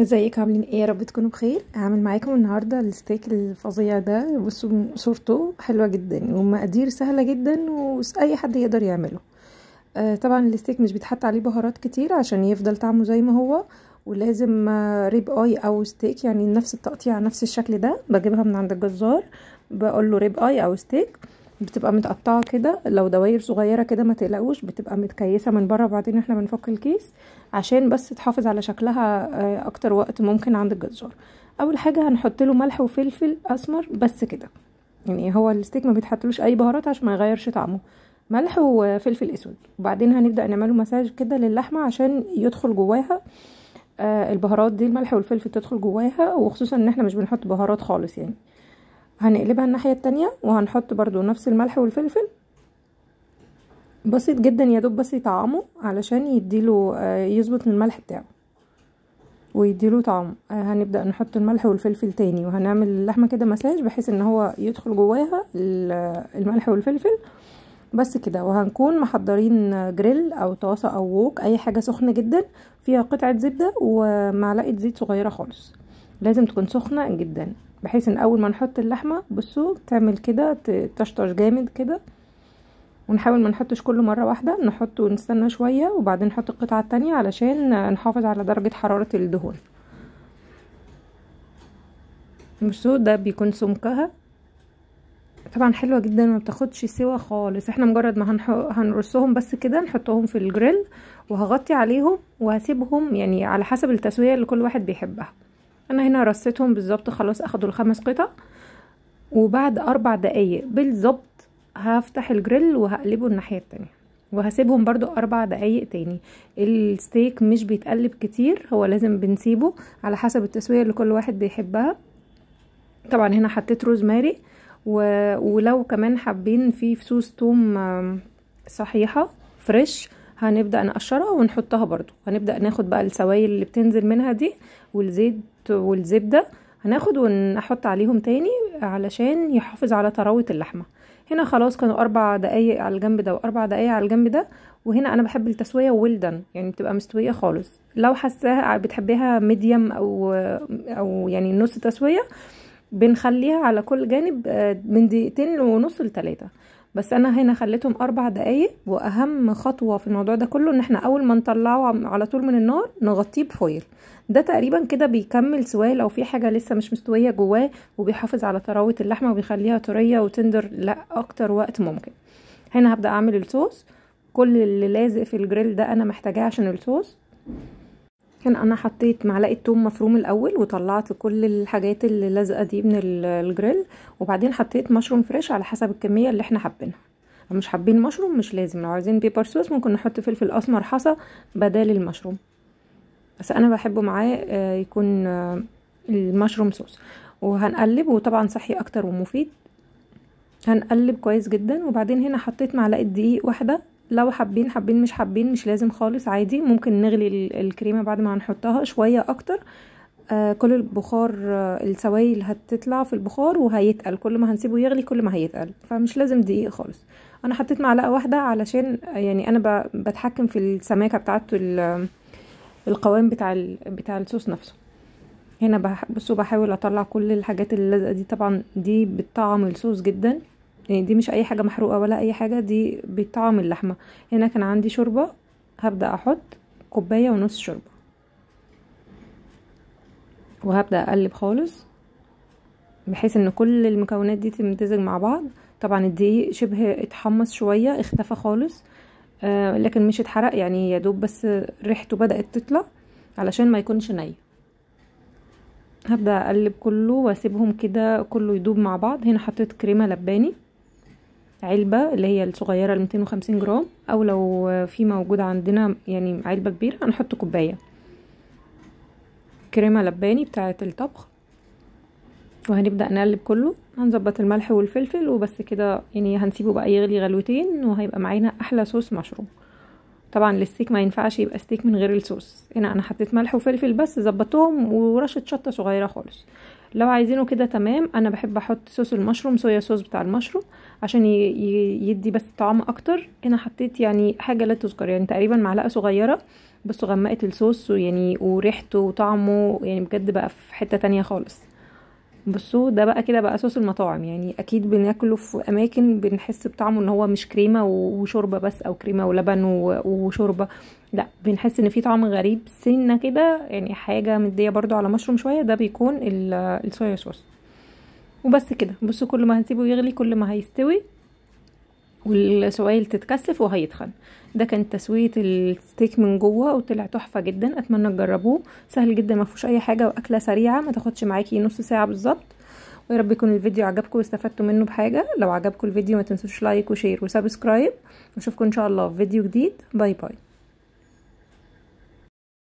ازيكم عاملين ايه يا رب تكونوا بخير هعمل معاكم النهارده الستيك الفظيع ده بصوا صورته حلوه جدا ومقادير سهله جدا واي حد يقدر يعمله آه طبعا الستيك مش بيتحط عليه بهارات كتير عشان يفضل طعمه زي ما هو ولازم آه، ريب اي او ستيك يعني نفس التقطيع نفس الشكل ده بجيبها من عند الجزار بقول له ريب اي او ستيك بتبقى متقطعه كده لو دواير صغيره كده ما تقلقوش بتبقى متكيسه من بره وبعدين احنا بنفك الكيس عشان بس تحافظ على شكلها آه، اكتر وقت ممكن عند الجزار اول حاجه هنحط له ملح وفلفل اسمر بس كده يعني هو الستيك ما بيتحطلوش اي بهارات عشان ما يغيرش طعمه ملح وفلفل اسود وبعدين هنبدا نعمله مساج كده للحمه عشان يدخل جواها آه، البهارات دي الملح والفلفل تدخل جواها وخصوصا ان احنا مش بنحط بهارات خالص يعني هنقلبها الناحية التانية وهنحط برضو نفس الملح والفلفل بسيط جدا يا دوب بس يطعمه علشان يديله آه، يظبط الملح بتاعه ويديله طعم آه، هنبدأ نحط الملح والفلفل تاني وهنعمل اللحمة كده مساج بحيث ان هو يدخل جواها الملح والفلفل بس كده وهنكون محضرين جريل او طاسة او ووك اي حاجة سخنة جدا فيها قطعة زبدة ومعلقة زيت صغيرة خالص لازم تكون سخنة جدا بحيث ان اول ما نحط اللحمة بصوا تعمل كده تشطش جامد كده ونحاول ما نحطش كله مرة واحدة نحط ونستنى شوية وبعدين نحط القطعة التانية علشان نحافظ على درجة حرارة الدهون بصوا ده بيكون سمكها طبعا حلوه جدا ما بتاخدش سوا خالص احنا مجرد ما هنرصهم بس كده نحطهم في الجريل وهغطي عليهم وهسيبهم يعني على حسب التسويه اللي كل واحد بيحبها انا هنا رصيتهم بالظبط خلاص اخدوا الخمس قطع وبعد اربع دقايق بالظبط هفتح الجريل وهقلبه الناحيه التانية وهسيبهم برضو اربع دقايق تاني الستيك مش بيتقلب كتير هو لازم بنسيبه على حسب التسويه اللي كل واحد بيحبها طبعا هنا حطيت روزماري و... ولو كمان حابين في فصوص توم صحيحه فريش هنبدأ نقشرها ونحطها برضو هنبدأ ناخد بقى السوائل اللي بتنزل منها دي والزيت والزبدة هناخد ونحط عليهم تاني علشان يحافظ على طراوة اللحمة هنا خلاص كانوا اربع دقايق على الجنب ده واربع دقايق على الجنب ده وهنا انا بحب التسويه ولدن يعني بتبقى مستويه خالص لو حساها بتحبيها ميديم او او يعني نص تسويه بنخليها على كل جانب آه، من دقيقتين ونص لتلاته بس انا هنا خليتهم اربع دقايق واهم خطوه في الموضوع ده كله ان احنا اول ما نطلعه على طول من النار نغطيه بفويل ده تقريبا كده بيكمل سواه لو في حاجه لسه مش مستويه جواه وبيحافظ على طراوه اللحمه وبيخليها طريه وتندر لا اكتر وقت ممكن هنا هبدا اعمل الصوص كل اللي لازق في الجريل ده انا محتاجاه عشان الصوص هنا انا حطيت معلقه توم مفروم الاول وطلعت كل الحاجات اللي لازقه دي من الجريل وبعدين حطيت مشروم فريش على حسب الكميه اللي احنا حابينها لو مش حابين مشروم مش لازم لو عايزين بيبر صوص ممكن نحط فلفل اسمر حصى بدل المشروم بس انا بحبه معاه آه، يكون آه، المشروم صوص وهنقلب وطبعا صحي اكتر ومفيد هنقلب كويس جدا وبعدين هنا حطيت معلقه دقيق واحده لو حابين حابين مش حابين مش لازم خالص عادي ممكن نغلي الكريمه بعد ما هنحطها شويه اكتر آه، كل البخار آه، السوائل هتطلع في البخار وهيتقل كل ما هنسيبه يغلي كل ما هيتقل فمش لازم دقيق خالص انا حطيت معلقه واحده علشان يعني انا بتحكم في السماكه بتاعته القوام بتاع بتاع الصوص نفسه هنا بصوا بحاول اطلع كل الحاجات اللزقه دي طبعا دي بتطعم الصوص جدا يعني دي مش اي حاجه محروقه ولا اي حاجه دي بطعم اللحمه هنا كان عندي شوربه هبدا احط كوبايه ونص شوربه وهبدا اقلب خالص بحيث ان كل المكونات دي تمتزج مع بعض طبعا الدقيق شبه اتحمص شويه اختفى خالص آه لكن مش اتحرق يعني يا دوب بس ريحته بدات تطلع علشان ما يكونش ني هبدا اقلب كله واسيبهم كده كله يدوب مع بعض هنا حطيت كريمه لباني علبة اللي هي الصغيرة ال 250 جرام او لو في موجود عندنا يعني علبة كبيرة هنحط كوباية كريمة لباني بتاعة الطبخ وهنبدأ نقلب كله هنظبط الملح والفلفل وبس كده يعني هنسيبه بقى يغلي غلوتين وهيبقى معانا احلى صوص مشروم طبعا الستيك ما ينفعش يبقى ستيك من غير الصوص هنا انا حطيت ملح وفلفل بس ظبطتهم ورشه شطه صغيره خالص لو عايزينه كده تمام انا بحب احط صوص المشروم صويا صوص بتاع المشروم عشان يدي بس طعم اكتر هنا حطيت يعني حاجه لا تذكر يعني تقريبا معلقه صغيره بس غمقت الصوص ويعني وريحته وطعمه يعني بجد بقى في حته تانية خالص بصوا ده بقى كده بقى صوص المطاعم يعني اكيد بناكله في اماكن بنحس بطعمه ان هو مش كريمه وشوربه بس او كريمه ولبن وشوربه لا بنحس ان في طعم غريب سنه كده يعني حاجه مديه برضو على مشروم شويه ده بيكون الصويا صوص وبس كده بصوا كل ما هنسيبه يغلي كل ما هيستوي والسوائل تتكثف وهيتخن ده كان تسويه الستيك من جوه وطلع تحفه جدا اتمنى تجربوه سهل جدا ما فيهوش اي حاجه واكله سريعه ما تاخدش معاكي نص ساعه بالظبط ويا رب يكون الفيديو عجبكم واستفدتوا منه بحاجه لو عجبكم الفيديو ما تنسوش لايك وشير وسبسكرايب نشوفكم ان شاء الله في فيديو جديد باي باي